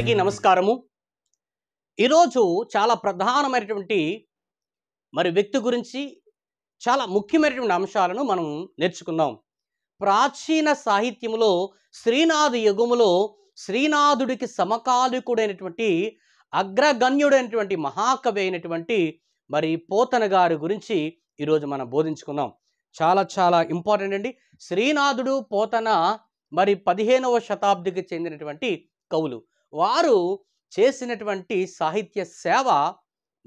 అందరికీ నమస్కారము ఈరోజు చాలా ప్రధానమైనటువంటి మరి వ్యక్తి గురించి చాలా ముఖ్యమైనటువంటి అంశాలను మనం నేర్చుకుందాం ప్రాచీన సాహిత్యంలో శ్రీనాథు యుగములో శ్రీనాథుడికి సమకాలికుడైనటువంటి అగ్రగణ్యుడైనటువంటి మహాకవి అయినటువంటి మరి పోతన గారి గురించి ఈరోజు మనం బోధించుకుందాం చాలా చాలా ఇంపార్టెంట్ అండి శ్రీనాథుడు పోతన మరి పదిహేనవ శతాబ్దికి చెందినటువంటి కవులు వారు చేసినటువంటి సాహిత్య సేవ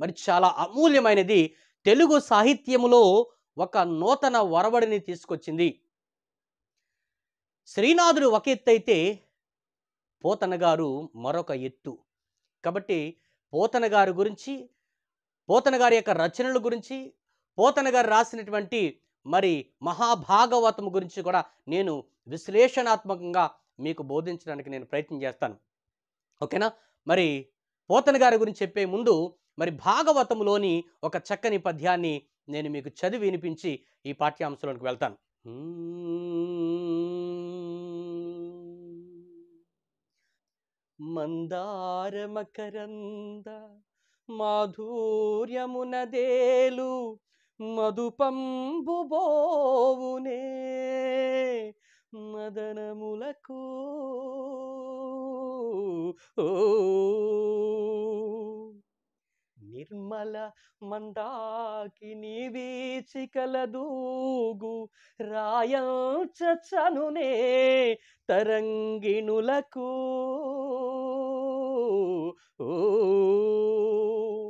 మరి చాలా అమూల్యమైనది తెలుగు సాహిత్యములో ఒక నూతన వరవడిని తీసుకొచ్చింది శ్రీనాథుడు ఒక ఎత్తు అయితే పోతన గారు మరొక ఎత్తు కాబట్టి పోతన గారి గురించి పోతన గారి యొక్క రచనల గురించి పోతన గారు రాసినటువంటి మరి మహాభాగవతం గురించి కూడా నేను విశ్లేషణాత్మకంగా మీకు బోధించడానికి నేను ప్రయత్నం చేస్తాను ఓకేనా మరి పోతన గారి గురించి చెప్పే ముందు మరి భాగవతంలోని ఒక చక్కని పద్యాన్ని నేను మీకు చదివి వినిపించి ఈ పాఠ్యాంశంలోకి వెళ్తాను మందారమకరంద మకరంద మధుపంబు మధుపంబుబోవునే మదనములకు నిర్మల మందాకిని వీచికలదూగు రాయంచనునే తరంగిణులకు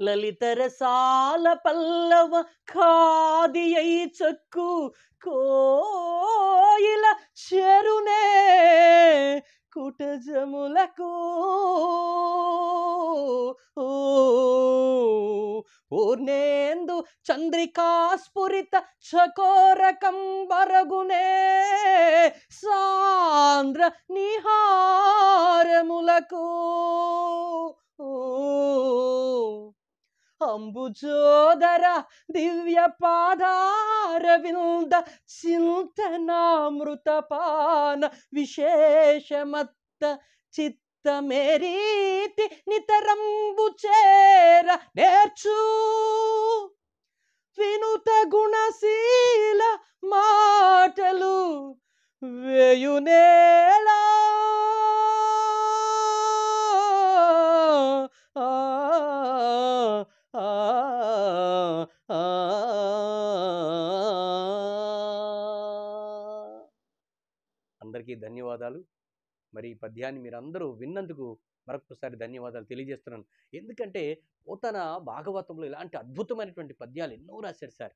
లలితరసాల పల్లవ ఖాదియై చక్కు కోయిల చెరునే కుటజములకు పూర్ణేందు చంద్రికా స్ఫురిత చకోరకం బరగునే సాంద్ర నిహారములకు అంబుజోదర దివ్య పాదారవింద చింతనామృత పాన విశేషమత్త చిత్తమేరీతి నితరంబు చేర నేర్చు వినుత గుణశీల మాటలు వేయునేలా అందరికీ ధన్యవాదాలు మరి ఈ పద్యాన్ని మీరందరూ విన్నందుకు మరొకసారి ధన్యవాదాలు తెలియజేస్తున్నాను ఎందుకంటే పోతన భాగవతంలో ఇలాంటి అద్భుతమైనటువంటి పద్యాలు ఎన్నో రాశారు సార్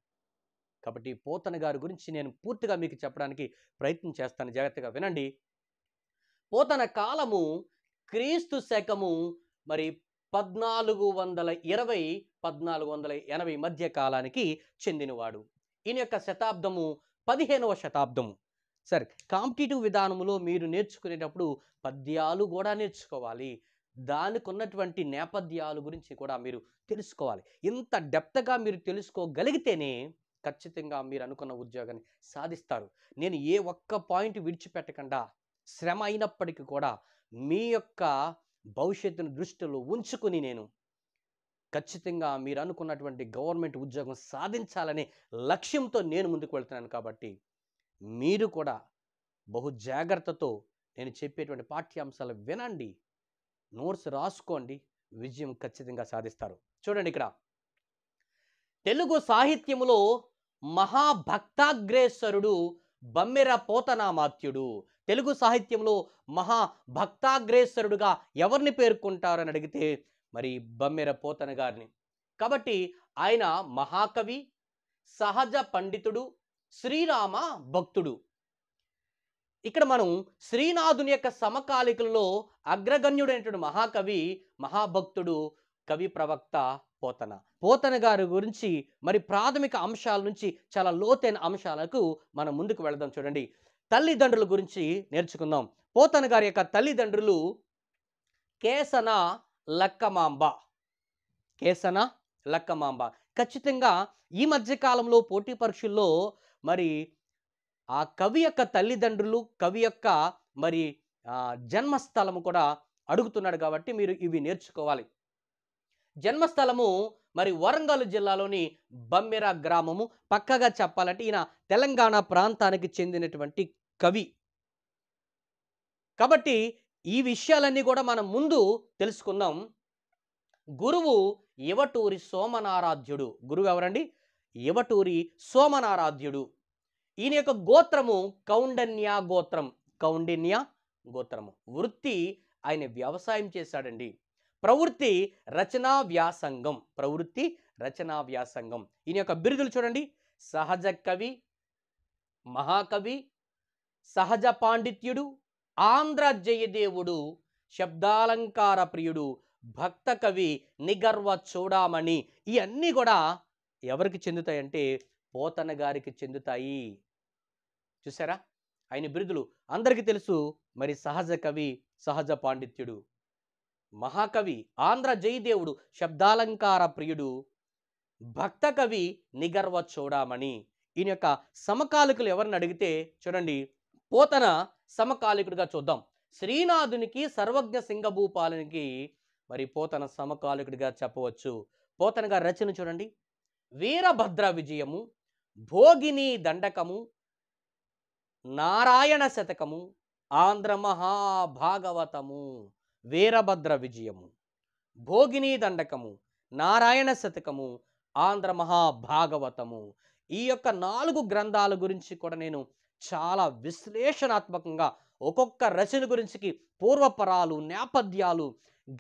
కాబట్టి పోతన గారి గురించి నేను పూర్తిగా మీకు చెప్పడానికి ప్రయత్నం చేస్తాను జాగ్రత్తగా వినండి పోతన కాలము క్రీస్తు శకము మరి పద్నాలుగు వందల ఇరవై పద్నాలుగు వందల ఎనభై మధ్య కాలానికి చెందినవాడు ఈయన యొక్క శతాబ్దము పదిహేనవ శతాబ్దము సరే కాంపిటేటివ్ విధానంలో మీరు నేర్చుకునేటప్పుడు పద్యాలు కూడా నేర్చుకోవాలి దానికి ఉన్నటువంటి నేపథ్యాలు గురించి కూడా మీరు తెలుసుకోవాలి ఇంత డెప్త్గా మీరు తెలుసుకోగలిగితేనే ఖచ్చితంగా మీరు అనుకున్న ఉద్యోగాన్ని సాధిస్తారు నేను ఏ ఒక్క పాయింట్ విడిచిపెట్టకుండా శ్రమ అయినప్పటికీ కూడా మీ యొక్క భవిష్యత్తును దృష్టిలో ఉంచుకుని నేను ఖచ్చితంగా మీరు అనుకున్నటువంటి గవర్నమెంట్ ఉద్యోగం సాధించాలనే లక్ష్యంతో నేను ముందుకు వెళ్తున్నాను కాబట్టి మీరు కూడా బహు జాగ్రత్తతో నేను చెప్పేటువంటి పాఠ్యాంశాలు వినండి నోట్స్ రాసుకోండి విజయం ఖచ్చితంగా సాధిస్తారు చూడండి ఇక్కడ తెలుగు సాహిత్యములో మహాభక్తాగ్రేశ్వరుడు బమ్మెర పోతనామాత్యుడు తెలుగు సాహిత్యంలో మహా భక్తాగ్రేశ్వరుడుగా ఎవరిని పేర్కొంటారని అడిగితే మరి బమ్మెర పోతన గారిని కాబట్టి ఆయన మహాకవి సహజ పండితుడు శ్రీరామ భక్తుడు ఇక్కడ మనం శ్రీనాథుని యొక్క సమకాలికల్లో అగ్రగణ్యుడైనటువంటి మహాకవి మహాభక్తుడు కవి ప్రవక్త పోతన పోతన గారి గురించి మరి ప్రాథమిక అంశాల నుంచి చాలా లోతైన అంశాలకు మనం ముందుకు వెళదాం చూడండి తల్లిదండ్రుల గురించి నేర్చుకుందాం పోతన గారి యొక్క తల్లిదండ్రులు కేసన లక్కమాంబ కేసన లక్కమాంబ ఖచ్చితంగా ఈ మధ్య కాలంలో పోటీ పరీక్షల్లో మరి ఆ కవి యొక్క తల్లిదండ్రులు కవి యొక్క మరి జన్మస్థలము కూడా అడుగుతున్నాడు కాబట్టి మీరు ఇవి నేర్చుకోవాలి జన్మస్థలము మరి వరంగల్ జిల్లాలోని బమ్మెర గ్రామము పక్కగా చెప్పాలంటే ఈయన తెలంగాణ ప్రాంతానికి చెందినటువంటి కవి కాబట్టి ఈ విషయాలన్నీ కూడా మనం ముందు తెలుసుకుందాం గురువు ఇవటూరి సోమనారాధ్యుడు గురువు ఎవరండి ఇవటూరి సోమనారాధ్యుడు ఈయన యొక్క గోత్రము కౌండన్య గోత్రం కౌండిన్య గోత్రము వృత్తి ఆయన వ్యవసాయం చేశాడండి ప్రవృత్తి రచనా వ్యాసంగం ప్రవృత్తి రచనా వ్యాసంగం ఈయన యొక్క బిరుదులు చూడండి సహజ కవి మహాకవి సహజ పాండిత్యుడు ఆంధ్ర జయదేవుడు శబ్దాలంకార ప్రియుడు భక్త కవి నిగర్వ చూడామణి ఇవన్నీ కూడా ఎవరికి చెందుతాయంటే పోతన గారికి చెందుతాయి చూసారా ఆయన బిరుదులు అందరికీ తెలుసు మరి సహజ కవి సహజ పాండిత్యుడు మహాకవి ఆంధ్ర జయదేవుడు శబ్దాలంకార ప్రియుడు భక్త కవి నిగర్వ చూడమణి ఈయన యొక్క సమకాలికులు ఎవరిని అడిగితే చూడండి పోతన సమకాలికుడిగా చూద్దాం శ్రీనాథునికి సర్వజ్ఞ సింగభూపాలునికి మరి పోతన సమకాలికుడిగా చెప్పవచ్చు పోతనగా రచన చూడండి వీరభద్ర విజయము భోగిని దండకము నారాయణ శతకము ఆంధ్ర మహాభాగవతము వీరభద్ర విజయము భోగిని దండకము నారాయణ శతకము ఆంధ్ర మహాభాగవతము ఈ యొక్క నాలుగు గ్రంథాల గురించి కూడా నేను చాలా విశ్లేషణాత్మకంగా ఒక్కొక్క రచన గురించికి పూర్వపరాలు నేపథ్యాలు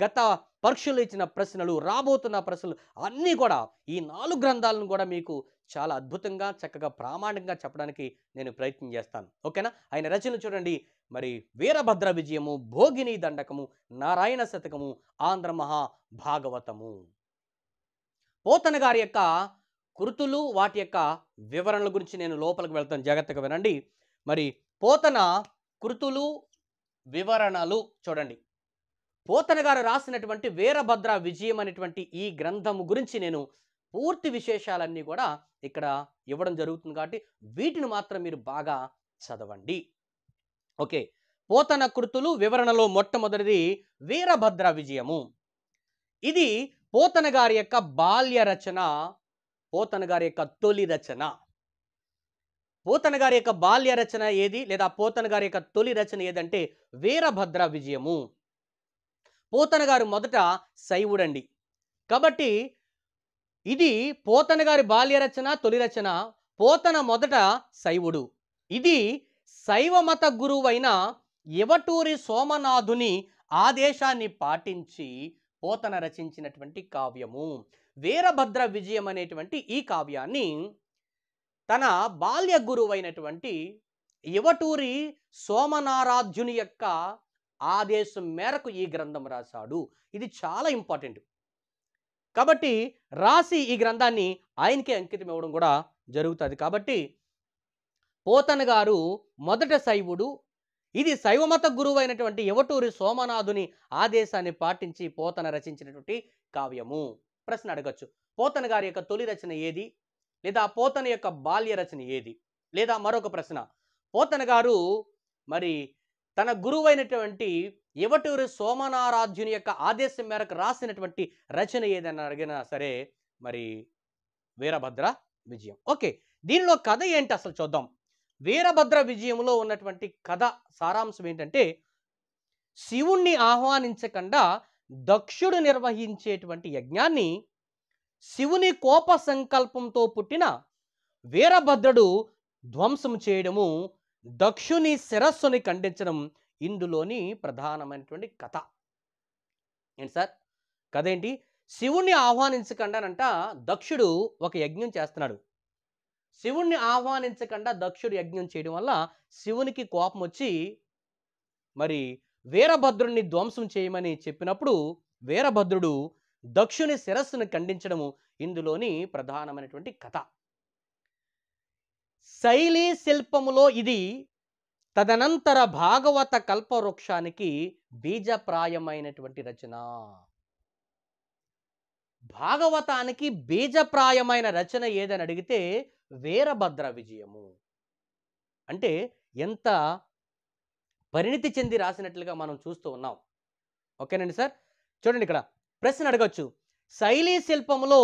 గత పరీక్షలు ఇచ్చిన ప్రశ్నలు రాబోతున్న ప్రశ్నలు అన్నీ కూడా ఈ నాలుగు గ్రంథాలను కూడా మీకు చాలా అద్భుతంగా చక్కగా ప్రామాణికంగా చెప్పడానికి నేను ప్రయత్నం చేస్తాను ఓకేనా ఆయన రచనలు చూడండి మరి వీరభద్ర విజయము భోగిని దండకము నారాయణ శతకము ఆంధ్ర మహా భాగవతము పోతన గారి యొక్క కృతులు వాటి యొక్క వివరణల గురించి నేను లోపలికి వెళ్తాను జాగ్రత్తగా వినండి మరి పోతన కృతులు వివరణలు చూడండి పోతన గారు రాసినటువంటి వీరభద్ర విజయం అనేటువంటి ఈ గ్రంథము గురించి నేను పూర్తి విశేషాలన్నీ కూడా ఇక్కడ ఇవ్వడం జరుగుతుంది కాబట్టి వీటిని మాత్రం మీరు బాగా చదవండి ఓకే పోతన కృతులు వివరణలో మొట్టమొదటిది వీరభద్ర విజయము ఇది పోతన గారి యొక్క బాల్య రచన పోతన గారి యొక్క తొలి రచన పోతన గారి యొక్క బాల్య రచన ఏది లేదా పోతన గారి యొక్క తొలి రచన ఏదంటే వీరభద్ర విజయము పోతన గారు మొదట శైవుడండి కాబట్టి ఇది పోతన గారి బాల్య రచన తొలి రచన పోతన మొదట శైవుడు ఇది శైవమత గురువైన ఇవటూరి సోమనాథుని ఆదేశాన్ని పాటించి పోతన రచించినటువంటి కావ్యము వీరభద్ర విజయం అనేటువంటి ఈ కావ్యాన్ని తన బాల్య గురువైనటువంటి యువటూరి సోమనారాధ్యుని యొక్క ఆదేశం మేరకు ఈ గ్రంథం రాశాడు ఇది చాలా ఇంపార్టెంట్ కాబట్టి రాసి ఈ గ్రంథాన్ని ఆయనకే అంకితం ఇవ్వడం కూడా జరుగుతుంది కాబట్టి పోతన్ గారు మొదట శైవుడు ఇది శైవమత గురువైనటువంటి యవటూరి సోమనాథుని ఆదేశాన్ని పాటించి పోతన రచించినటువంటి కావ్యము ప్రశ్న అడగచ్చు పోతన గారి యొక్క తొలి రచన ఏది లేదా పోతన యొక్క బాల్య రచన ఏది లేదా మరొక ప్రశ్న పోతన గారు మరి తన గురువైనటువంటి ఎవటూరి సోమనారాధ్యుని యొక్క ఆదేశం మేరకు రాసినటువంటి రచన ఏదని అడిగినా సరే మరి వీరభద్ర విజయం ఓకే దీనిలో కథ ఏంటి అసలు చూద్దాం వీరభద్ర విజయంలో ఉన్నటువంటి కథ సారాంశం ఏంటంటే శివుణ్ణి ఆహ్వానించకుండా దక్షుడు నిర్వహించేటువంటి యజ్ఞాన్ని శివుని కోప సంకల్పంతో పుట్టిన వీరభద్రుడు ధ్వంసం చేయడము దక్షుని శిరస్సుని ఖండించడం ఇందులోని ప్రధానమైనటువంటి కథ ఏంటి సార్ కథ ఏంటి శివుణ్ణి ఆహ్వానించకుండానంట దక్షుడు ఒక యజ్ఞం చేస్తున్నాడు శివుణ్ణి ఆహ్వానించకుండా దక్షుడు యజ్ఞం చేయడం వల్ల శివునికి కోపం వచ్చి మరి వీరభద్రుణ్ణి ధ్వంసం చేయమని చెప్పినప్పుడు వీరభద్రుడు దక్షుని శిరస్సును ఖండించడము ఇందులోని ప్రధానమైనటువంటి కథ శైలి శిల్పములో ఇది తదనంతర భాగవత కల్పవృక్షానికి బీజప్రాయమైనటువంటి రచన భాగవతానికి బీజప్రాయమైన రచన ఏదని అడిగితే వీరభద్ర విజయము అంటే ఎంత పరిణితి చెంది రాసినట్లుగా మనం చూస్తూ ఉన్నాం ఓకేనండి సార్ చూడండి ఇక్కడ ప్రశ్న అడగచ్చు శైలీ శిల్పములో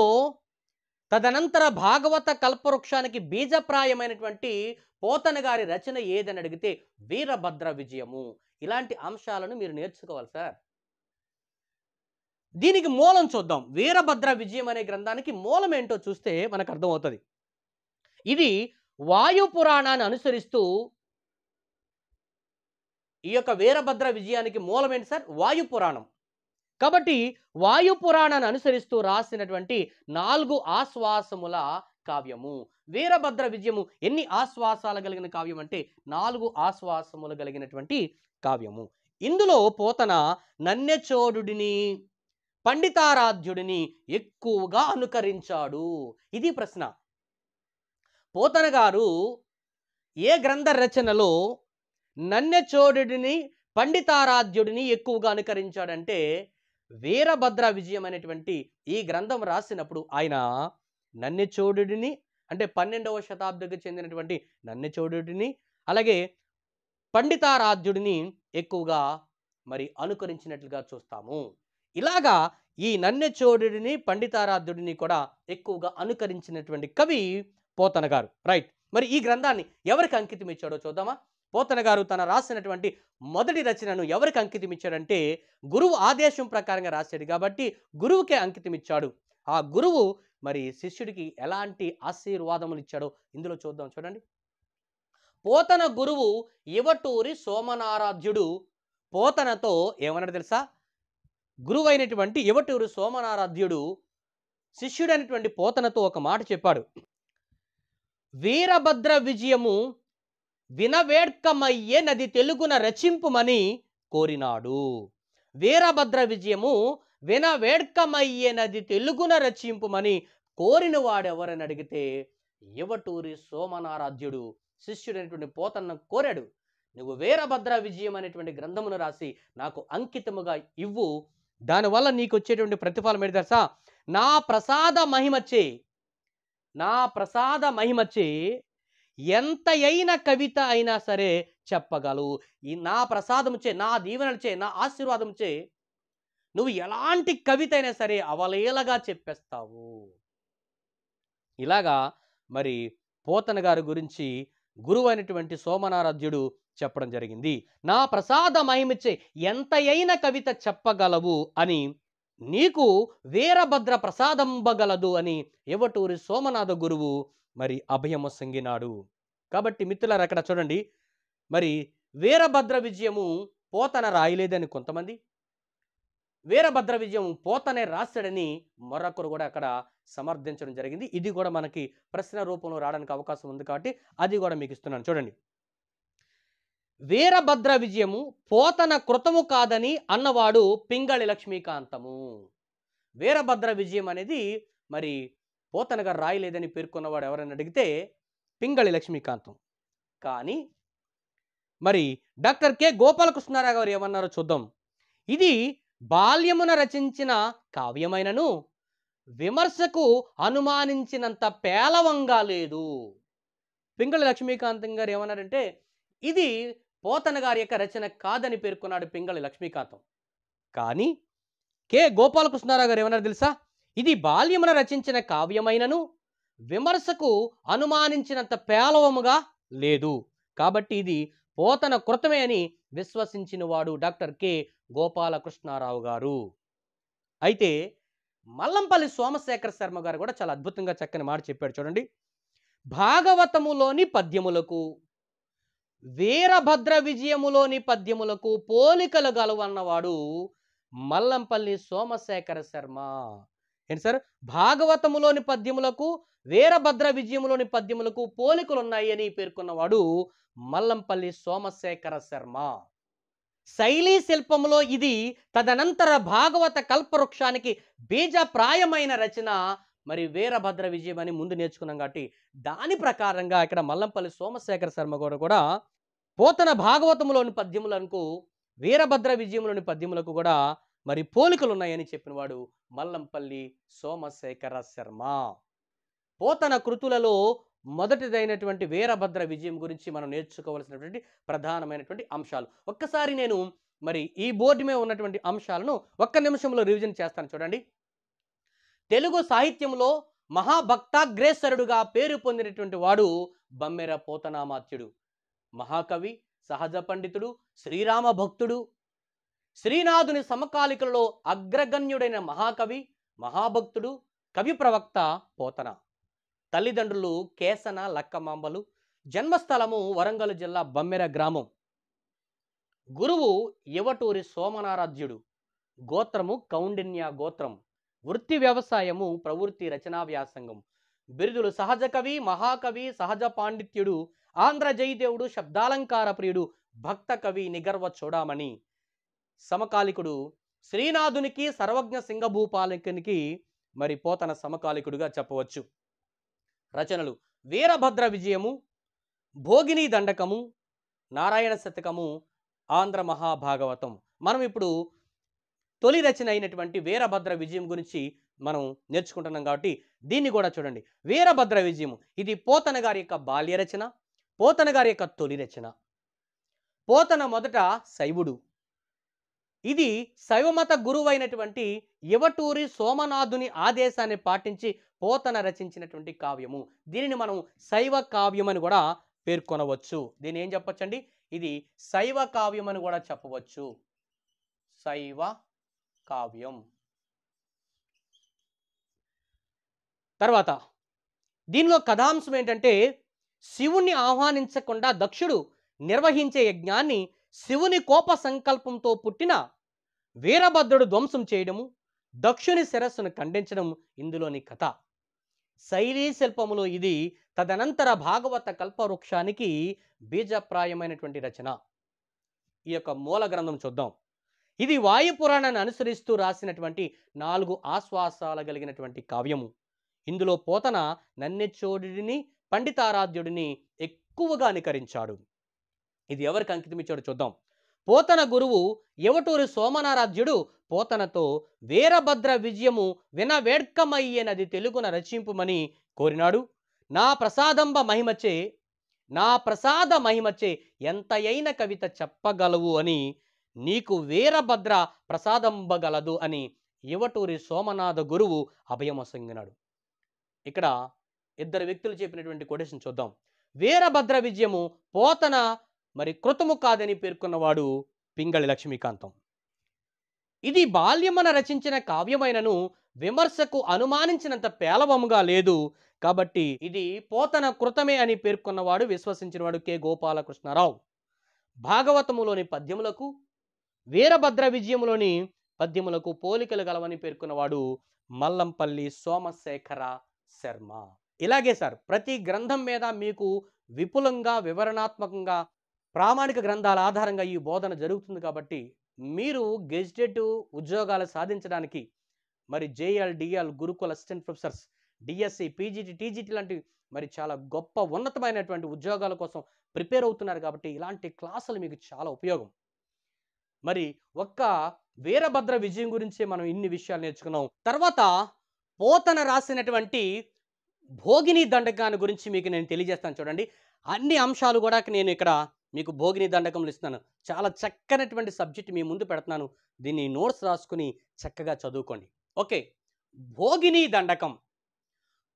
తదనంతర భాగవత కల్పవృక్షానికి బీజప్రాయమైనటువంటి పోతన గారి రచన ఏదని అడిగితే వీరభద్ర విజయము ఇలాంటి అంశాలను మీరు నేర్చుకోవాలి సార్ దీనికి మూలం చూద్దాం వీరభద్ర విజయం అనే గ్రంథానికి మూలం ఏంటో చూస్తే మనకు అర్థమవుతుంది ఇది వాయు పురాణాన్ని అనుసరిస్తూ ఈ యొక్క వీరభద్ర విజయానికి మూలమేంటి సార్ వాయు పురాణం కాబట్టి వాయు పురాణాన్ని అనుసరిస్తూ రాసినటువంటి నాలుగు ఆశ్వాసముల కావ్యము వీరభద్ర విజయము ఎన్ని ఆశ్వాసాలు కలిగిన కావ్యం అంటే నాలుగు ఆశ్వాసములు కలిగినటువంటి కావ్యము ఇందులో పోతన నన్నెచోడుడిని పండితారాధ్యుడిని ఎక్కువగా అనుకరించాడు ఇది ప్రశ్న పోతన గారు ఏ గ్రంథ రచనలో నన్నెచోడుడిని పండితారాధ్యుడిని ఎక్కువగా అనుకరించాడంటే వీరభద్ర విజయం అనేటువంటి ఈ గ్రంథం రాసినప్పుడు ఆయన నన్నెచోడుడిని అంటే పన్నెండవ శతాబ్దికి చెందినటువంటి నన్నెచోడుడిని అలాగే పండితారాధ్యుడిని ఎక్కువగా మరి అనుకరించినట్లుగా చూస్తాము ఇలాగా ఈ నన్నెచోడుడిని పండితారాధ్యుడిని కూడా ఎక్కువగా అనుకరించినటువంటి కవి పోతన గారు రైట్ మరి ఈ గ్రంథాన్ని ఎవరికి అంకితం ఇచ్చాడో చూద్దామా పోతన గారు తన రాసినటువంటి మొదటి రచనను ఎవరికి అంకితం ఇచ్చాడంటే గురువు ఆదేశం ప్రకారంగా రాశాడు కాబట్టి గురువుకే అంకితం ఇచ్చాడు ఆ గురువు మరి శిష్యుడికి ఎలాంటి ఆశీర్వాదములు ఇచ్చాడో ఇందులో చూద్దాం చూడండి పోతన గురువు ఇవటూరి సోమనారాధ్యుడు పోతనతో ఏమన్నాడు తెలుసా గురువైనటువంటి ఇవటూరి సోమనారాధ్యుడు శిష్యుడైనటువంటి పోతనతో ఒక మాట చెప్పాడు వీరభద్ర విజయము వినవేడ్కమయ్యే నది తెలుగున రచింపుమని కోరినాడు వీరభద్ర విజయము వినవేడ్కమయ్యే నది తెలుగున రచింపుమని కోరిన వాడెవరని అడిగితే యువటూరి సోమనారాధ్యుడు శిష్యుడైనటువంటి పోతన్న కోరాడు నువ్వు వీరభద్ర విజయం అనేటువంటి గ్రంథమును రాసి నాకు అంకితముగా ఇవ్వు దానివల్ల నీకు వచ్చేటువంటి ప్రతిఫలం ఏంటి తెలుసా నా ప్రసాద మహిమచ్చే నా ప్రసాద మహిమచ్చి ఎంత అయిన కవిత అయినా సరే చెప్పగలవు ఈ నా ప్రసాదంచే నా దీవెనలచే నా ఆశీర్వాదంచే నువ్వు ఎలాంటి కవిత అయినా సరే అవలేలగా చెప్పేస్తావు ఇలాగా మరి పోతన గారి గురించి గురువైనటువంటి సోమనారాధ్యుడు చెప్పడం జరిగింది నా ప్రసాద మహిమచ్చే ఎంత అయిన కవిత చెప్పగలవు అని నీకు వీరభద్ర ప్రసాదంబగలదు అని ఎవటూరి సోమనాథ గురువు మరి అభయము సంగినాడు కాబట్టి మిత్రులారు అక్కడ చూడండి మరి వీరభద్ర విజయము పోతన రాయలేదని కొంతమంది వీరభద్ర విజయం పోతనే రాశాడని మరొకరు కూడా అక్కడ సమర్థించడం జరిగింది ఇది కూడా మనకి ప్రశ్న రూపంలో రావడానికి అవకాశం ఉంది కాబట్టి అది కూడా మీకు ఇస్తున్నాను చూడండి వీరభద్ర విజయము పోతన కృతము కాదని అన్నవాడు పింగళి లక్ష్మీకాంతము వీరభద్ర విజయం అనేది మరి పోతనగా రాయలేదని పేర్కొన్నవాడు ఎవరైనా అడిగితే పింగళి లక్ష్మీకాంతం కానీ మరి డాక్టర్ కె గోపాలకృష్ణారావు గారు ఏమన్నారో చూద్దాం ఇది బాల్యమున రచించిన కావ్యమైనను విమర్శకు అనుమానించినంత పేలవంగా లేదు పింగళి లక్ష్మీకాంతం గారు ఏమన్నారంటే ఇది పోతన గారి యొక్క రచన కాదని పేర్కొన్నాడు పింగళి లక్ష్మీకాంతం కానీ కె గోపాలకృష్ణారావు గారు ఏమన్నారు తెలుసా ఇది బాల్యమున రచించిన కావ్యమైనను విమర్శకు అనుమానించినంత పేలవముగా లేదు కాబట్టి ఇది పోతన కృతమే అని విశ్వసించిన వాడు డాక్టర్ కె గోపాలకృష్ణారావు గారు అయితే మల్లంపల్లి సోమశేఖర్ శర్మ గారు కూడా చాలా అద్భుతంగా చక్కని మాట చెప్పాడు చూడండి భాగవతములోని పద్యములకు వీరభద్ర విజయములోని పద్యములకు పోలికలు గలవన్నవాడు మల్లంపల్లి సోమశేఖర శర్మ ఏంటి సార్ భాగవతములోని పద్యములకు వీరభద్ర విజయములోని పద్యములకు పోలికలు ఉన్నాయని పేర్కొన్నవాడు మల్లంపల్లి సోమశేఖర శర్మ శైలీ శిల్పములో ఇది తదనంతర భాగవత కల్పవృక్షానికి బీజప్రాయమైన రచన మరి వీరభద్ర విజయం అని ముందు నేర్చుకున్నాం కాబట్టి దాని ప్రకారంగా ఇక్కడ మల్లంపల్లి సోమశేఖర శర్మ గారు కూడా పోతన భాగవతములోని పద్యములకు వీరభద్ర విజయంలోని పద్యములకు కూడా మరి పోలికలు ఉన్నాయని చెప్పినవాడు మల్లంపల్లి సోమశేఖర శర్మ పోతన కృతులలో మొదటిదైనటువంటి వీరభద్ర విజయం గురించి మనం నేర్చుకోవాల్సినటువంటి ప్రధానమైనటువంటి అంశాలు ఒక్కసారి నేను మరి ఈ బోర్డు మీద ఉన్నటువంటి అంశాలను ఒక్క నిమిషంలో రివిజన్ చేస్తాను చూడండి తెలుగు సాహిత్యంలో మహాభక్తాగ్రేసరుడుగా పేరు పొందినటువంటి వాడు బమ్మెర పోతనామాత్యుడు మహాకవి సహజ పండితుడు శ్రీరామ భక్తుడు శ్రీనాథుని సమకాలికలలో అగ్రగణ్యుడైన మహాకవి మహాభక్తుడు కవి ప్రవక్త పోతన తల్లిదండ్రులు కేసన లక్కమాంబలు జన్మస్థలము వరంగల్ జిల్లా బమ్మెర గ్రామం గురువు యువటూరి సోమనారాధ్యుడు గోత్రము కౌండిన్య గోత్రం వృత్తి వ్యవసాయము ప్రవృత్తి రచనా వ్యాసంగం బిరుదులు సహజ కవి మహాకవి సహజ పాండిత్యుడు ఆంధ్ర జయదేవుడు శబ్దాలంకార ప్రియుడు భక్త కవి నిగర్వ చూడామణి సమకాలికుడు శ్రీనాథునికి సర్వజ్ఞ సింగభూపాలకునికి మరి పోతన సమకాలికుడుగా చెప్పవచ్చు రచనలు వీరభద్ర విజయము భోగిని దండకము నారాయణ శతకము ఆంధ్ర మహాభాగవతం మనం ఇప్పుడు తొలి రచన అయినటువంటి వీరభద్ర విజయం గురించి మనం నేర్చుకుంటున్నాం కాబట్టి దీన్ని కూడా చూడండి వీరభద్ర విజయం ఇది పోతన గారి యొక్క బాల్య రచన పోతన గారి యొక్క తొలి రచన పోతన మొదట శైవుడు ఇది శైవమత గురువైనటువంటి యువటూరి సోమనాథుని ఆదేశాన్ని పాటించి పోతన రచించినటువంటి కావ్యము దీనిని మనం శైవ కావ్యం అని కూడా పేర్కొనవచ్చు దీని ఏం చెప్పచ్చండి ఇది శైవ కావ్యం అని కూడా చెప్పవచ్చు శైవ కావ్యం తర్వాత దీనిలో కథాంశం ఏంటంటే శివుణ్ణి ఆహ్వానించకుండా దక్షుడు నిర్వహించే యజ్ఞాన్ని శివుని కోప సంకల్పంతో పుట్టిన వీరభద్రుడు ధ్వంసం చేయడము దక్షుని శిరస్సును ఖండించడం ఇందులోని కథ శైలీ శిల్పములో ఇది తదనంతర భాగవత కల్పవృక్షానికి బీజప్రాయమైనటువంటి రచన ఈ యొక్క మూల గ్రంథం చూద్దాం ఇది వాయుపురాణాన్ని అనుసరిస్తూ రాసినటువంటి నాలుగు ఆశ్వాసాలు కలిగినటువంటి కావ్యము ఇందులో పోతన నన్నెచోడిని పండితారాధ్యుడిని ఎక్కువగా అనుకరించాడు ఇది ఎవరికి అంకితమిచ్చాడు చూద్దాం పోతన గురువు ఎవటూరి సోమనారాధ్యుడు పోతనతో వీరభద్ర విజయము వినవేడ్కమయ్యేనది తెలుగున రచింపుమని కోరినాడు నా ప్రసాదంబ మహిమచే నా ప్రసాద మహిమచే ఎంతయైన కవిత చెప్పగలవు అని నీకు వీరభద్ర ప్రసాదంబగలదు అని యువటూరి సోమనాథ గురువు అభయమసంగినాడు ఇక్కడ ఇద్దరు వ్యక్తులు చెప్పినటువంటి కొటేషన్ చూద్దాం వీరభద్ర విజయము పోతన మరి కృతము కాదని పేర్కొన్నవాడు పింగళి లక్ష్మీకాంతం ఇది బాల్యమన రచించిన కావ్యమైనను విమర్శకు అనుమానించినంత పేలవముగా లేదు కాబట్టి ఇది పోతన కృతమే అని పేర్కొన్నవాడు విశ్వసించినవాడు కె గోపాలకృష్ణారావు భాగవతములోని పద్యములకు వీరభద్ర విజయములోని పద్యములకు పోలికలు గలవని పేర్కొన్నవాడు మల్లంపల్లి సోమశేఖర శర్మ ఇలాగే సార్ ప్రతి గ్రంథం మీద మీకు విపులంగా వివరణాత్మకంగా ప్రామాణిక గ్రంథాల ఆధారంగా ఈ బోధన జరుగుతుంది కాబట్టి మీరు గెజిటెడ్ ఉద్యోగాలు సాధించడానికి మరి జేఎల్ డిఎల్ గురుకుల assistant professors DSC PGT TGT లాంటి మరి చాలా గొప్ప ఉన్నతమైనటువంటి ఉద్యోగాల కోసం ప్రిపేర్ అవుతున్నారు కాబట్టి ఇలాంటి క్లాసులు మీకు చాలా ఉపయోగం మరి ఒక్క వీరభద్ర విజయం గురించి మనం ఇన్ని విషయాలు నేర్చుకున్నాం తర్వాత పోతన రాసినటువంటి భోగిని దండకాన్ని గురించి మీకు నేను తెలియజేస్తాను చూడండి అన్ని అంశాలు కూడా నేను ఇక్కడ మీకు భోగిని దండకంలు ఇస్తున్నాను చాలా చక్కనటువంటి సబ్జెక్ట్ మీ ముందు పెడుతున్నాను దీన్ని నోట్స్ రాసుకుని చక్కగా చదువుకోండి ఓకే భోగిని దండకం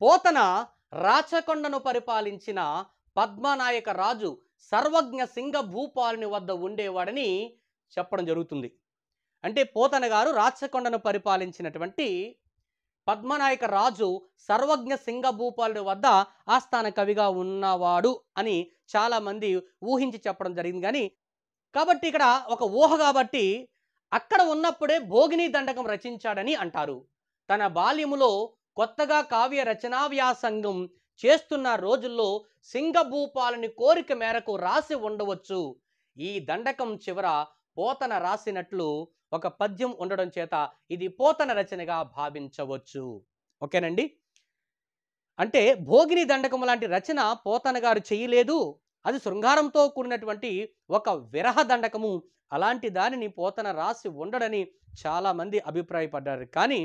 పోతన రాచకొండను పరిపాలించిన పద్మనాయక రాజు సర్వజ్ఞ సింగ భూపాలుని వద్ద ఉండేవాడని చెప్పడం జరుగుతుంది అంటే పోతన గారు రాచకొండను పరిపాలించినటువంటి పద్మనాయక రాజు సర్వజ్ఞ సింగభూపాలుడి వద్ద ఆస్థాన కవిగా ఉన్నవాడు అని చాలామంది ఊహించి చెప్పడం జరిగింది కానీ కాబట్టి ఇక్కడ ఒక ఊహ కాబట్టి అక్కడ ఉన్నప్పుడే భోగిని దండకం రచించాడని అంటారు తన బాల్యములో కొత్తగా కావ్య రచనా వ్యాసంగం చేస్తున్న రోజుల్లో సింగభూపాలని కోరిక మేరకు రాసి ఉండవచ్చు ఈ దండకం చివర పోతన రాసినట్లు ఒక పద్యం ఉండడం చేత ఇది పోతన రచనగా భావించవచ్చు ఓకేనండి అంటే భోగిని దండకము లాంటి రచన పోతన గారు చేయలేదు అది శృంగారంతో కూడినటువంటి ఒక విరహ దండకము అలాంటి దానిని పోతన రాసి ఉండడని చాలామంది అభిప్రాయపడ్డారు కానీ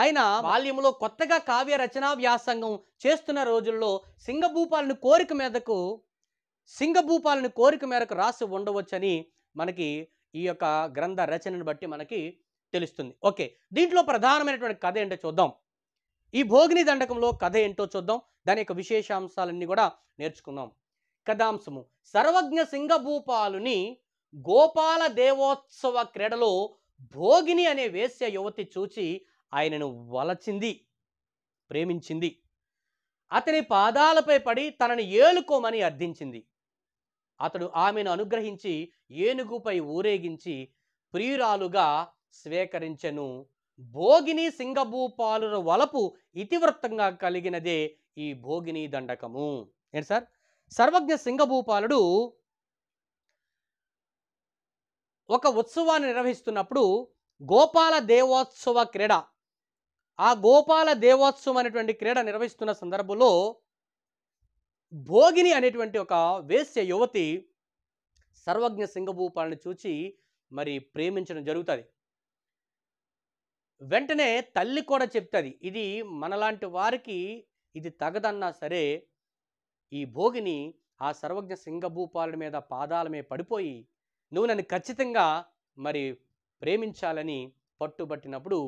ఆయన బాల్యంలో కొత్తగా కావ్య రచనా వ్యాసంగం చేస్తున్న రోజుల్లో సింగభూపాలని కోరిక మీదకు సింగభూపాలని కోరిక మేరకు రాసి ఉండవచ్చని మనకి ఈ యొక్క గ్రంథ రచనను బట్టి మనకి తెలుస్తుంది ఓకే దీంట్లో ప్రధానమైనటువంటి కథ ఏంటో చూద్దాం ఈ భోగిని దండకంలో కథ ఏంటో చూద్దాం దాని యొక్క విశేషాంశాలన్నీ కూడా నేర్చుకుందాం కథాంశము సర్వజ్ఞ సింగభూపాలుని గోపాల దేవోత్సవ క్రీడలో భోగిని అనే వేశ్య యువతి చూచి ఆయనను వలచింది ప్రేమించింది అతని పాదాలపై పడి తనని ఏలుకోమని అర్థించింది అతడు ఆమెను అనుగ్రహించి ఏనుగుపై ఊరేగించి ప్రియురాలుగా స్వీకరించెను భోగిని సింగభూపాలు వలపు ఇతివృత్తంగా కలిగినదే ఈ భోగిని దండకము ఏంటి సార్ సర్వజ్ఞ సింగభూపాలుడు ఒక ఉత్సవాన్ని నిర్వహిస్తున్నప్పుడు గోపాల దేవోత్సవ క్రీడ ఆ గోపాల దేవోత్సవం అనేటువంటి క్రీడ నిర్వహిస్తున్న సందర్భంలో భోగిని అనేటువంటి ఒక వేశ్య యువతి సర్వజ్ఞ సింగభూపాలను చూచి మరి ప్రేమించడం జరుగుతుంది వెంటనే తల్లి కూడా చెప్తుంది ఇది మనలాంటి వారికి ఇది తగదన్నా సరే ఈ భోగిని ఆ సర్వజ్ఞ సింగభూపాల మీద పాదాల మీద పడిపోయి నువ్వు నన్ను ఖచ్చితంగా మరి ప్రేమించాలని పట్టుబట్టినప్పుడు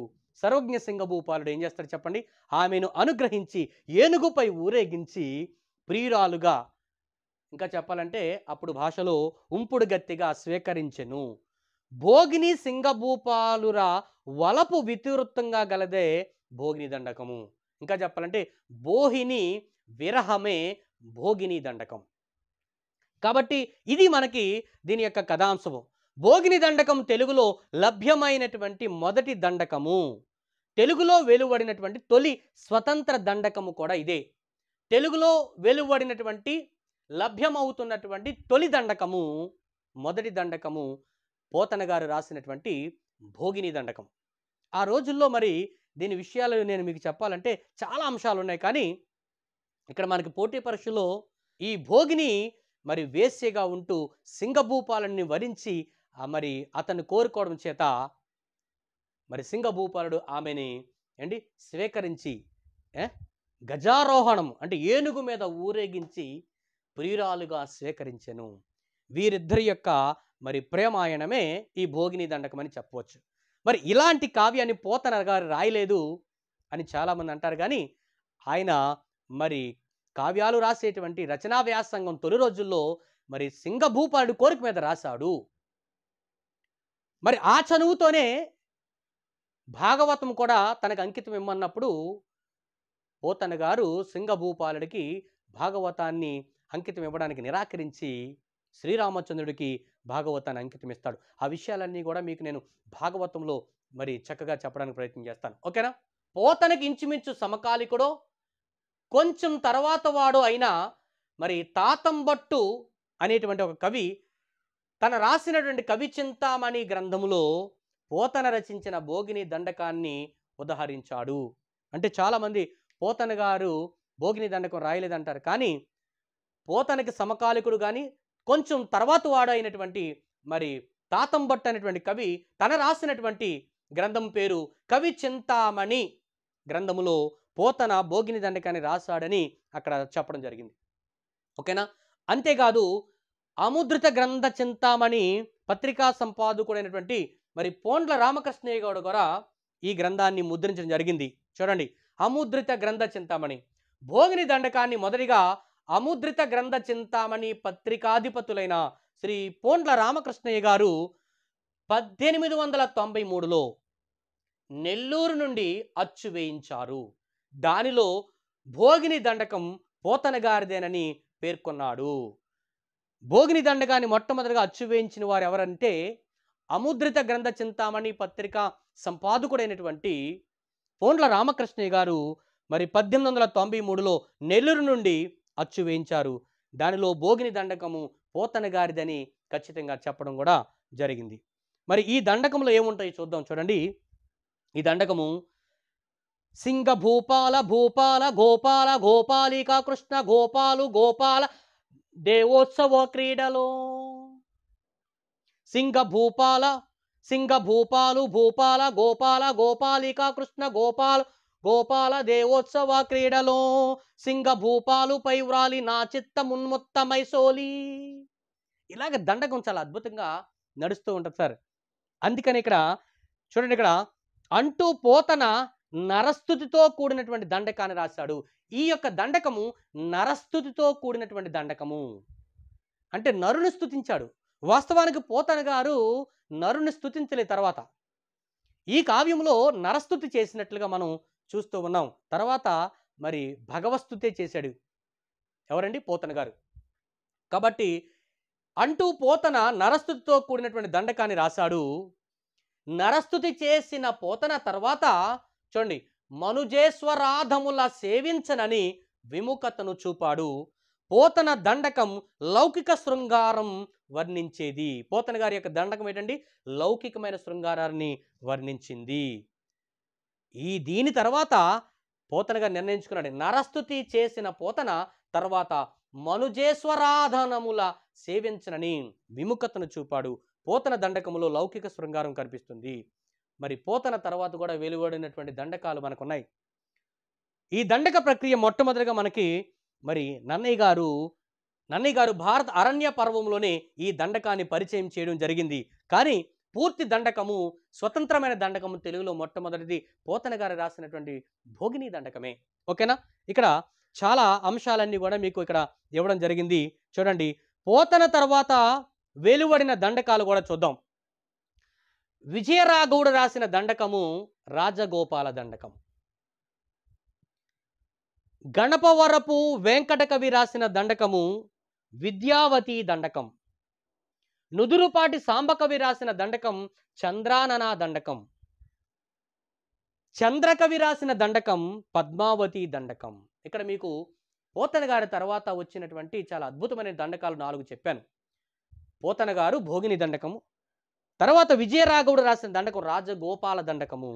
సర్వజ్ఞ సింగభూపాలుడు ఏం చేస్తాడు చెప్పండి ఆమెను అనుగ్రహించి ఏనుగుపై ఊరేగించి ప్రియురాలుగా ఇంకా చెప్పాలంటే అప్పుడు భాషలో ఉంపుడు గత్తిగా స్వీకరించెను భోగిని సింగభూపాలుర వలపు వితివృత్తంగా గలదే భోగిని దండకము ఇంకా చెప్పాలంటే భోహిని విరహమే భోగిని దండకం కాబట్టి ఇది మనకి దీని యొక్క కథాంశము భోగిని దండకం తెలుగులో లభ్యమైనటువంటి మొదటి దండకము తెలుగులో వెలువడినటువంటి తొలి స్వతంత్ర దండకము కూడా ఇదే తెలుగులో వెలువడినటువంటి లభ్యమవుతున్నటువంటి తొలి దండకము మొదటి దండకము పోతన గారు రాసినటువంటి భోగిని దండకం ఆ రోజుల్లో మరి దీని విషయాలు నేను మీకు చెప్పాలంటే చాలా అంశాలు ఉన్నాయి కానీ ఇక్కడ మనకి పోటీ పరీక్షలో ఈ భోగిని మరి వేసేగా ఉంటూ సింగభూపాలని వరించి మరి అతను కోరుకోవడం చేత మరి సింగభూపాలుడు ఆమెని ఏంటి స్వీకరించి గజారోహణం అంటే ఏనుగు మీద ఊరేగించి ప్రియురాలుగా స్వీకరించెను వీరిద్దరి యొక్క మరి ప్రేమాయణమే ఈ భోగిని దండకమని చెప్పవచ్చు మరి ఇలాంటి కావ్యాన్ని పోతన గారు రాయలేదు అని చాలామంది అంటారు కానీ ఆయన మరి కావ్యాలు రాసేటువంటి రచనా వ్యాసంగం తొలి రోజుల్లో మరి సింగభూపాడు కోరిక మీద రాశాడు మరి ఆ చనువుతోనే భాగవతం కూడా తనకు అంకితం ఇమ్మన్నప్పుడు పోతన గారు సింగభూపాలుడికి భాగవతాన్ని అంకితం ఇవ్వడానికి నిరాకరించి శ్రీరామచంద్రుడికి భాగవతాన్ని అంకితం ఇస్తాడు ఆ విషయాలన్నీ కూడా మీకు నేను భాగవతంలో మరి చక్కగా చెప్పడానికి ప్రయత్నం చేస్తాను ఓకేనా పోతనకి ఇంచుమించు సమకాలికుడో కొంచెం తర్వాత వాడు అయినా మరి తాతంబట్టు అనేటువంటి ఒక కవి తన రాసినటువంటి కవి చింతామణి గ్రంథంలో పోతన రచించిన భోగిని దండకాన్ని ఉదహరించాడు అంటే చాలామంది పోతన గారు భోగిని దండకం రాయలేదంటారు కానీ పోతనకి సమకాలికుడు కానీ కొంచెం తర్వాత వాడైనటువంటి మరి తాతంభట్ అనేటువంటి కవి తన రాసినటువంటి గ్రంథం పేరు కవి చింతామణి గ్రంథములో పోతన భోగిని దండకాన్ని రాశాడని అక్కడ చెప్పడం జరిగింది ఓకేనా అంతేకాదు అముద్రిత గ్రంథ చింతామణి పత్రికా సంపాదకుడైనటువంటి మరి పోండ్ల రామకృష్ణయ్య గౌడ కూడా ఈ గ్రంథాన్ని ముద్రించడం జరిగింది చూడండి అముద్రిత గ్రంథ చింతామణి భోగిని దండకాన్ని మొదటిగా అముద్రిత గ్రంథ చింతామణి పత్రికాధిపతులైన శ్రీ పోండ్ల రామకృష్ణయ్య గారు పద్దెనిమిది వందల తొంభై మూడులో నెల్లూరు నుండి అచ్చు వేయించారు దానిలో భోగిని దండకం పోతన గారిదేనని పేర్కొన్నాడు భోగిని దండకాన్ని మొట్టమొదటిగా అచ్చు వేయించిన వారు ఎవరంటే అముద్రిత గ్రంథ చింతామణి పత్రిక సంపాదకుడైనటువంటి పోన్ల రామకృష్ణయ్య గారు మరి పద్దెనిమిది వందల తొంభై మూడులో నెల్లూరు నుండి అచ్చు వేయించారు దానిలో భోగిని దండకము పోతన గారిదని ఖచ్చితంగా చెప్పడం కూడా జరిగింది మరి ఈ దండకంలో ఏముంటాయి చూద్దాం చూడండి ఈ దండకము సింగ భూపాల భూపాల గోపాల గోపాలిక కృష్ణ గోపాలు గోపాల దేవోత్సవ క్రీడలో సింగ భూపాల సింగ భూపాలు భూపాల గోపాల గోపాలిక కృష్ణ గోపాల్ గోపాల దేవోత్సవ క్రీడలో సింగ భూపాలు పైవ్రాలి నా మున్ముత్తమై సోలి ఇలాగ దండకం చాలా అద్భుతంగా నడుస్తూ ఉంటుంది సార్ అందుకని ఇక్కడ చూడండి ఇక్కడ అంటూ పోతన నరస్థుతితో కూడినటువంటి దండకాన్ని రాశాడు ఈ యొక్క దండకము నరస్థుతితో కూడినటువంటి దండకము అంటే నరుని స్థుతించాడు వాస్తవానికి పోతన గారు నరుని స్థుతించలే తర్వాత ఈ కావ్యంలో నరస్థుతి చేసినట్లుగా మనం చూస్తూ ఉన్నాం తర్వాత మరి భగవస్తుతే చేశాడు ఎవరండి పోతన గారు కాబట్టి అంటూ పోతన నరస్థుతితో కూడినటువంటి దండకాన్ని రాశాడు నరస్థుతి చేసిన పోతన తర్వాత చూడండి మనుజేశ్వరాధముల సేవించనని విముఖతను చూపాడు పోతన దండకం లౌకిక శృంగారం వర్ణించేది పోతన గారి యొక్క దండకం ఏంటండి లౌకికమైన శృంగారాన్ని వర్ణించింది ఈ దీని తర్వాత గారు నిర్ణయించుకున్నాడు నరస్తుతి చేసిన పోతన తర్వాత మనుజేశ్వరాధనముల సేవించనని విముఖతను చూపాడు పోతన దండకములో లౌకిక శృంగారం కనిపిస్తుంది మరి పోతన తర్వాత కూడా వెలువడినటువంటి దండకాలు మనకున్నాయి ఈ దండక ప్రక్రియ మొట్టమొదటిగా మనకి మరి నన్నయ్య గారు నన్నయ్య గారు భారత అరణ్య పర్వంలోనే ఈ దండకాన్ని పరిచయం చేయడం జరిగింది కానీ పూర్తి దండకము స్వతంత్రమైన దండకము తెలుగులో మొట్టమొదటిది పోతన గారు రాసినటువంటి భోగిని దండకమే ఓకేనా ఇక్కడ చాలా అంశాలన్నీ కూడా మీకు ఇక్కడ ఇవ్వడం జరిగింది చూడండి పోతన తర్వాత వెలువడిన దండకాలు కూడా చూద్దాం విజయరాఘవుడు రాసిన దండకము రాజగోపాల దండకం గణపవరపు వెంకటకవి రాసిన దండకము విద్యావతి దండకం నుదురుపాటి సాంబకవి రాసిన దండకం చంద్రాననా దండకం చంద్రకవి రాసిన దండకం పద్మావతి దండకం ఇక్కడ మీకు పోతన గారి తర్వాత వచ్చినటువంటి చాలా అద్భుతమైన దండకాలు నాలుగు చెప్పాను పోతన గారు భోగిని దండకము తర్వాత విజయరాఘవుడు రాసిన దండకం రాజగోపాల దండకము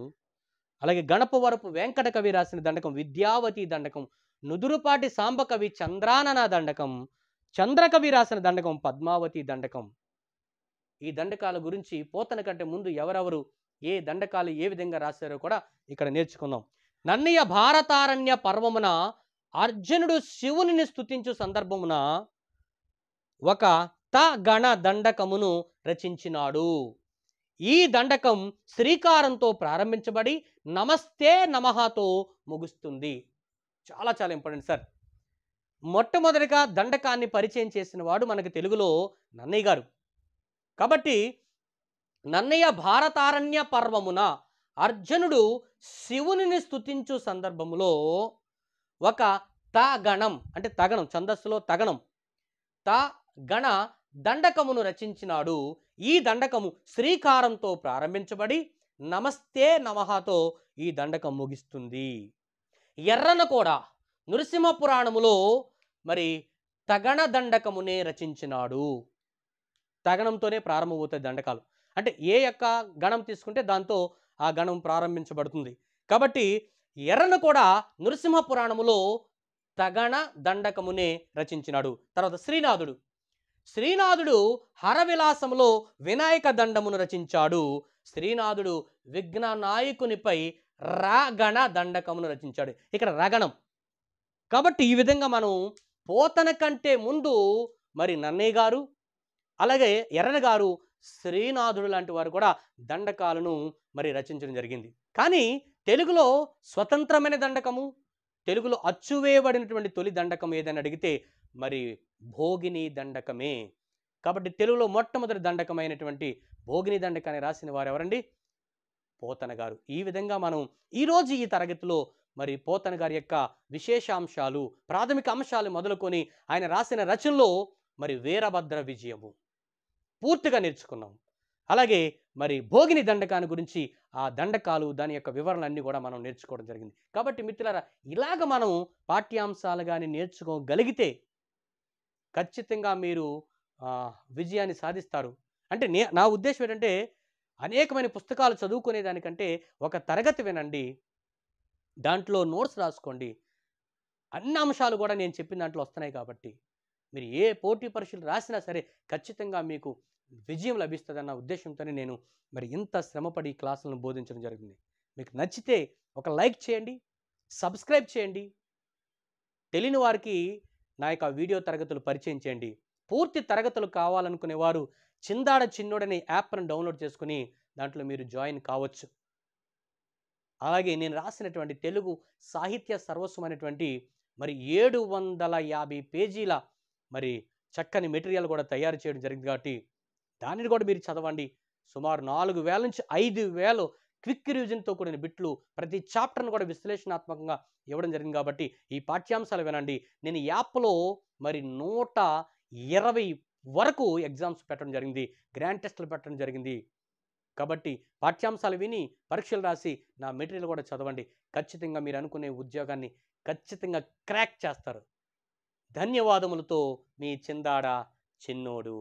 అలాగే గణపవరపు వెంకట కవి రాసిన దండకం విద్యావతి దండకం నుదురుపాటి సాంబకవి చంద్రాననా దండకం చంద్రకవి రాసిన దండకం పద్మావతి దండకం ఈ దండకాల గురించి పోతన కంటే ముందు ఎవరెవరు ఏ దండకాలు ఏ విధంగా రాశారో కూడా ఇక్కడ నేర్చుకుందాం నన్నయ్య భారతారణ్య పర్వమున అర్జునుడు శివుని స్థుతించు సందర్భమున ఒక త గణ దండకమును రచించినాడు ఈ దండకం శ్రీకారంతో ప్రారంభించబడి నమస్తే నమహతో ముగుస్తుంది చాలా చాలా ఇంపార్టెంట్ సార్ మొట్టమొదటిగా దండకాన్ని పరిచయం చేసిన వాడు మనకు తెలుగులో నన్నయ్య గారు కాబట్టి నన్నయ్య భారతారణ్య పర్వమున అర్జునుడు శివునిని స్థుతించు సందర్భములో ఒక తగణం అంటే తగణం ఛందస్సులో తగణం త గణ దండకమును రచించినాడు ఈ దండకము శ్రీకారంతో ప్రారంభించబడి నమస్తే నమహతో ఈ దండకం ముగిస్తుంది ఎర్రన కూడా నృసింహ పురాణములో మరి తగణ దండకమునే రచించినాడు తగణంతోనే ప్రారంభమవుతాయి దండకాలు అంటే ఏ యొక్క గణం తీసుకుంటే దాంతో ఆ గణం ప్రారంభించబడుతుంది కాబట్టి ఎర్రను కూడా నృసింహ పురాణములో తగణ దండకమునే రచించినాడు తర్వాత శ్రీనాథుడు శ్రీనాథుడు హరవిలాసములో వినాయక దండమును రచించాడు శ్రీనాథుడు విఘ్న నాయకునిపై రాగణ దండకమును రచించాడు ఇక్కడ రగణం కాబట్టి ఈ విధంగా మనం పోతన కంటే ముందు మరి నన్నయ్య గారు అలాగే ఎర్రన గారు శ్రీనాథుడు లాంటి వారు కూడా దండకాలను మరి రచించడం జరిగింది కానీ తెలుగులో స్వతంత్రమైన దండకము తెలుగులో అచ్చువేయబడినటువంటి తొలి దండకం ఏదని అడిగితే మరి భోగిని దండకమే కాబట్టి తెలుగులో మొట్టమొదటి దండకమైనటువంటి భోగిని దండకాన్ని రాసిన వారు ఎవరండి పోతన గారు ఈ విధంగా మనం ఈరోజు ఈ తరగతిలో మరి పోతన గారి యొక్క విశేషాంశాలు ప్రాథమిక అంశాలు మొదలుకొని ఆయన రాసిన రచనలో మరి వీరభద్ర విజయము పూర్తిగా నేర్చుకున్నాం అలాగే మరి భోగిని దండకాన్ని గురించి ఆ దండకాలు దాని యొక్క వివరణలన్నీ కూడా మనం నేర్చుకోవడం జరిగింది కాబట్టి మిత్రులారా ఇలాగ మనం పాఠ్యాంశాలు కానీ నేర్చుకోగలిగితే ఖచ్చితంగా మీరు విజయాన్ని సాధిస్తారు అంటే నే నా ఉద్దేశం ఏంటంటే అనేకమైన పుస్తకాలు చదువుకునే దానికంటే ఒక తరగతి వినండి దాంట్లో నోట్స్ రాసుకోండి అన్ని అంశాలు కూడా నేను చెప్పిన దాంట్లో వస్తున్నాయి కాబట్టి మీరు ఏ పోటీ పరీక్షలు రాసినా సరే ఖచ్చితంగా మీకు విజయం లభిస్తుందన్న ఉద్దేశంతోనే నేను మరి ఇంత శ్రమపడి క్లాసులను బోధించడం జరిగింది మీకు నచ్చితే ఒక లైక్ చేయండి సబ్స్క్రైబ్ చేయండి తెలియని వారికి నా యొక్క వీడియో తరగతులు పరిచయం చేయండి పూర్తి తరగతులు కావాలనుకునేవారు చిందాడ చిన్నోడని యాప్ను డౌన్లోడ్ చేసుకుని దాంట్లో మీరు జాయిన్ కావచ్చు అలాగే నేను రాసినటువంటి తెలుగు సాహిత్య సర్వస్వమైనటువంటి మరి ఏడు వందల యాభై పేజీల మరి చక్కని మెటీరియల్ కూడా తయారు చేయడం జరిగింది కాబట్టి దానిని కూడా మీరు చదవండి సుమారు నాలుగు వేల నుంచి ఐదు వేలు క్విక్ రివిజన్తో కూడిన బిట్లు ప్రతి చాప్టర్ను కూడా విశ్లేషణాత్మకంగా ఇవ్వడం జరిగింది కాబట్టి ఈ పాఠ్యాంశాలు వినండి నేను యాప్లో మరి నూట ఇరవై వరకు ఎగ్జామ్స్ పెట్టడం జరిగింది గ్రాండ్ టెస్టులు పెట్టడం జరిగింది కాబట్టి పాఠ్యాంశాలు విని పరీక్షలు రాసి నా మెటీరియల్ కూడా చదవండి ఖచ్చితంగా మీరు అనుకునే ఉద్యోగాన్ని ఖచ్చితంగా క్రాక్ చేస్తారు ధన్యవాదములతో మీ చిందాడ చిన్నోడు